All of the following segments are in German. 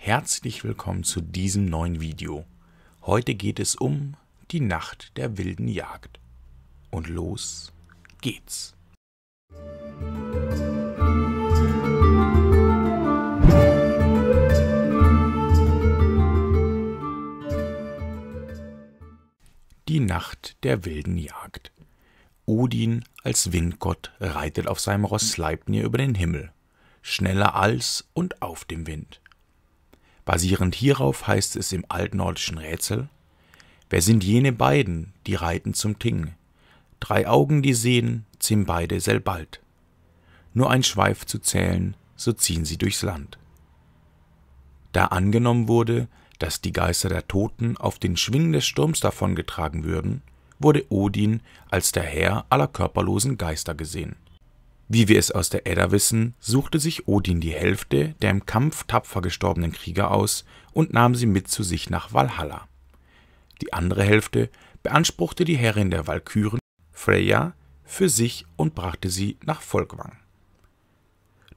Herzlich willkommen zu diesem neuen Video. Heute geht es um die Nacht der wilden Jagd. Und los geht's. Die Nacht der wilden Jagd. Odin als Windgott reitet auf seinem Ross Sleipnir über den Himmel, schneller als und auf dem Wind. Basierend hierauf heißt es im altnordischen Rätsel: Wer sind jene beiden, die reiten zum Ting? Drei Augen, die sehen, ziehn beide selbald. Nur ein Schweif zu zählen, so ziehen sie durchs Land. Da angenommen wurde, dass die Geister der Toten auf den Schwingen des Sturms davongetragen würden, wurde Odin als der Herr aller körperlosen Geister gesehen wie wir es aus der Edda wissen, suchte sich Odin die Hälfte der im Kampf tapfer gestorbenen Krieger aus und nahm sie mit zu sich nach Valhalla. Die andere Hälfte beanspruchte die Herrin der Walküren, Freya, für sich und brachte sie nach Volkwang.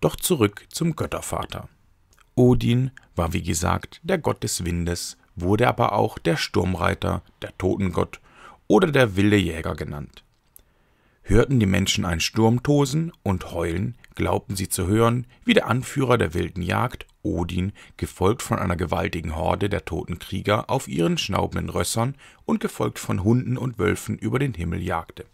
Doch zurück zum Göttervater. Odin war wie gesagt der Gott des Windes, wurde aber auch der Sturmreiter, der Totengott oder der wilde Jäger genannt. Hörten die Menschen einen Sturm tosen und heulen, glaubten sie zu hören, wie der Anführer der wilden Jagd, Odin, gefolgt von einer gewaltigen Horde der toten Krieger auf ihren schnaubenden Rössern und gefolgt von Hunden und Wölfen über den Himmel jagte.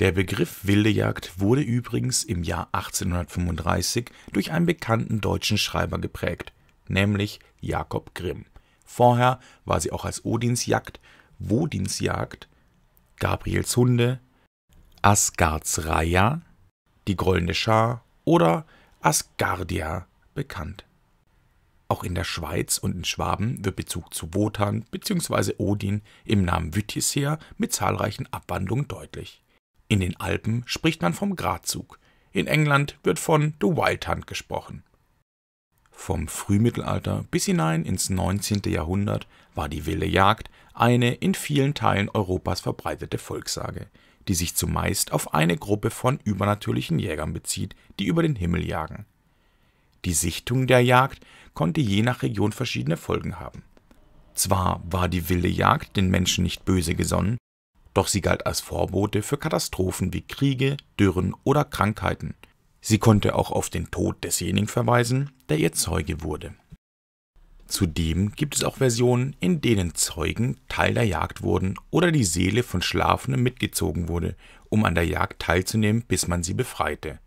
Der Begriff wilde Jagd wurde übrigens im Jahr 1835 durch einen bekannten deutschen Schreiber geprägt, nämlich Jakob Grimm. Vorher war sie auch als Odins Jagd, Wodins Jagd, Gabriels Hunde, Asgards Asgardsraya, die Grollende Schar oder Asgardia bekannt. Auch in der Schweiz und in Schwaben wird Bezug zu Wotan bzw. Odin im Namen Wytis mit zahlreichen Abwandlungen deutlich. In den Alpen spricht man vom Gradzug, in England wird von The Wild Hunt gesprochen. Vom Frühmittelalter bis hinein ins 19. Jahrhundert war die wilde Jagd eine in vielen Teilen Europas verbreitete Volkssage, die sich zumeist auf eine Gruppe von übernatürlichen Jägern bezieht, die über den Himmel jagen. Die Sichtung der Jagd konnte je nach Region verschiedene Folgen haben. Zwar war die wilde Jagd den Menschen nicht böse gesonnen, doch sie galt als Vorbote für Katastrophen wie Kriege, Dürren oder Krankheiten. Sie konnte auch auf den Tod desjenigen verweisen, der ihr Zeuge wurde Zudem gibt es auch Versionen, in denen Zeugen Teil der Jagd wurden oder die Seele von Schlafenden mitgezogen wurde, um an der Jagd teilzunehmen, bis man sie befreite.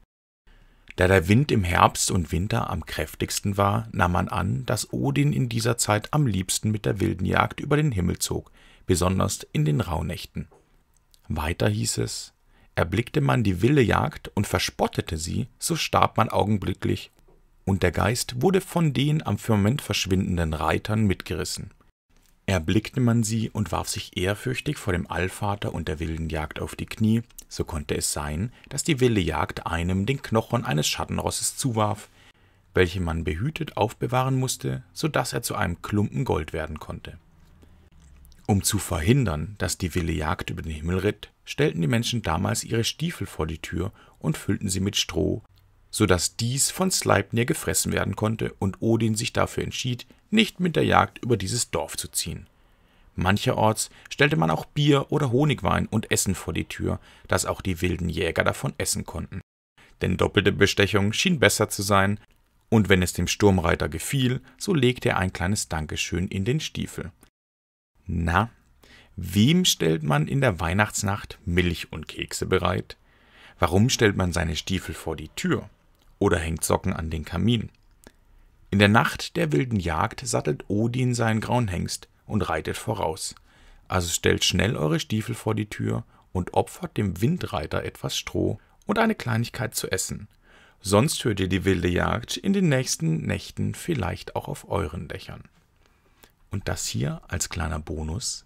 Da der Wind im Herbst und Winter am kräftigsten war, nahm man an, dass Odin in dieser Zeit am liebsten mit der wilden Jagd über den Himmel zog, besonders in den Rauhnächten. Weiter hieß es, erblickte man die wilde Jagd und verspottete sie, so starb man augenblicklich und der Geist wurde von den am Firmament verschwindenden Reitern mitgerissen. Erblickte man sie und warf sich ehrfürchtig vor dem Allvater und der wilden Jagd auf die Knie, so konnte es sein, dass die wilde Jagd einem den Knochen eines Schattenrosses zuwarf, welche man behütet aufbewahren musste, so daß er zu einem Klumpen Gold werden konnte. Um zu verhindern, dass die wilde Jagd über den Himmel ritt, stellten die Menschen damals ihre Stiefel vor die Tür und füllten sie mit Stroh, sodass dies von Sleipnir gefressen werden konnte und Odin sich dafür entschied, nicht mit der Jagd über dieses Dorf zu ziehen. Mancherorts stellte man auch Bier oder Honigwein und Essen vor die Tür, dass auch die wilden Jäger davon essen konnten. Denn doppelte Bestechung schien besser zu sein, und wenn es dem Sturmreiter gefiel, so legte er ein kleines Dankeschön in den Stiefel. Na, wem stellt man in der Weihnachtsnacht Milch und Kekse bereit? Warum stellt man seine Stiefel vor die Tür? oder hängt Socken an den Kamin. In der Nacht der wilden Jagd sattelt Odin seinen grauen Hengst und reitet voraus. Also stellt schnell eure Stiefel vor die Tür und opfert dem Windreiter etwas Stroh und eine Kleinigkeit zu essen. Sonst hört ihr die wilde Jagd in den nächsten Nächten vielleicht auch auf euren Dächern. Und das hier als kleiner Bonus.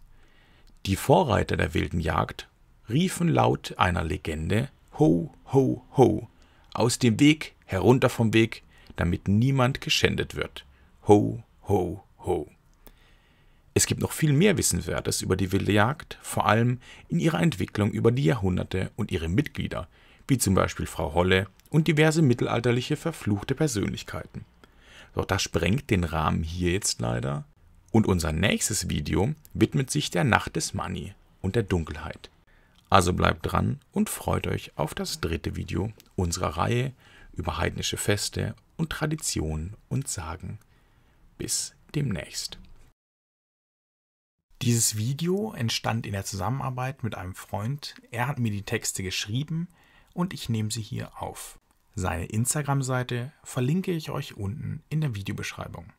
Die Vorreiter der wilden Jagd riefen laut einer Legende Ho, ho, ho, aus dem Weg, herunter vom Weg, damit niemand geschändet wird. Ho, ho, ho. Es gibt noch viel mehr Wissenswertes über die wilde Jagd, vor allem in ihrer Entwicklung über die Jahrhunderte und ihre Mitglieder, wie zum Beispiel Frau Holle und diverse mittelalterliche verfluchte Persönlichkeiten. Doch das sprengt den Rahmen hier jetzt leider. Und unser nächstes Video widmet sich der Nacht des Manni und der Dunkelheit. Also bleibt dran und freut euch auf das dritte Video unserer Reihe über heidnische Feste und Traditionen und Sagen. Bis demnächst. Dieses Video entstand in der Zusammenarbeit mit einem Freund. Er hat mir die Texte geschrieben und ich nehme sie hier auf. Seine Instagram-Seite verlinke ich euch unten in der Videobeschreibung.